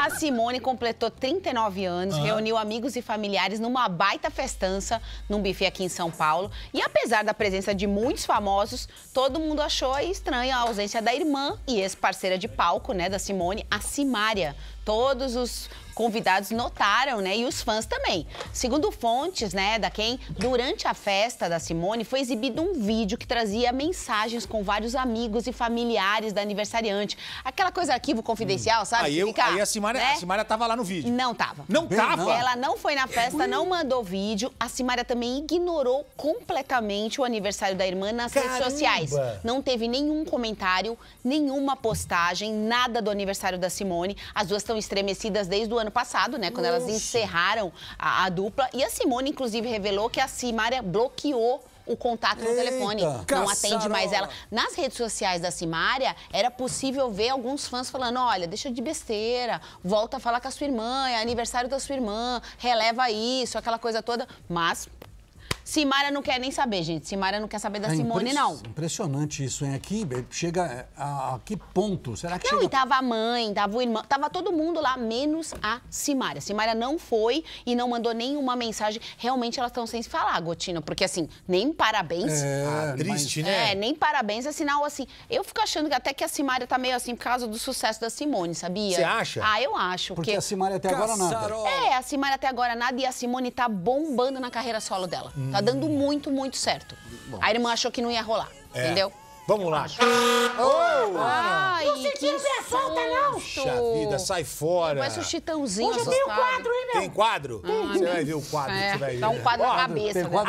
A Simone completou 39 anos, uhum. reuniu amigos e familiares numa baita festança num buffet aqui em São Paulo. E apesar da presença de muitos famosos, todo mundo achou estranha a ausência da irmã e ex-parceira de palco, né, da Simone, a Simária. Todos os convidados notaram, né? E os fãs também. Segundo fontes, né, da quem, durante a festa da Simone foi exibido um vídeo que trazia mensagens com vários amigos e familiares da aniversariante. Aquela coisa arquivo confidencial, hum. sabe? Aí, eu, fica, aí a Simária, né? tava lá no vídeo. Não tava. Não tava? Ela não foi na festa, não mandou vídeo. A Simária também ignorou completamente o aniversário da irmã nas Caramba. redes sociais. Não teve nenhum comentário, nenhuma postagem, nada do aniversário da Simone. As duas estão estremecidas desde o ano ano passado, né? Quando elas encerraram a, a dupla. E a Simone, inclusive, revelou que a Simária bloqueou o contato Eita, no telefone. Caçarola. Não atende mais ela. Nas redes sociais da Simária, era possível ver alguns fãs falando: olha, deixa de besteira, volta a falar com a sua irmã, é aniversário da sua irmã, releva isso, aquela coisa toda. Mas Simara não quer nem saber, gente. Simara não quer saber da é Simone, impre não. Impressionante isso, hein? Aqui eh, chega eh, a, a que ponto? Será que Não, chega... e tava a mãe, tava o irmão, tava todo mundo lá, menos a Simara. Simara não foi e não mandou nenhuma mensagem. Realmente elas estão sem se falar, Gotino, porque assim, nem parabéns. É, ah, triste, mas... É, né? É, nem parabéns é sinal assim. Eu fico achando que até que a Simara tá meio assim por causa do sucesso da Simone, sabia? Você acha? Ah, eu acho. Porque, porque... a Simara até agora nada. É, a Simara até agora nada e a Simone tá bombando na carreira solo dela. Tá Tava tá dando muito, muito certo. Bom. A irmã achou que não ia rolar, é. entendeu? Vamos lá. Oh! Ai, não sentiram minha falta, não! Puxa vida, sai fora. Parece o chitãozinho. Hoje eu tenho quadro, hein, meu? Tem quadro? Tem. Você vai ver o quadro. É. Você vai ver. Dá um quadro, quadro na cabeça.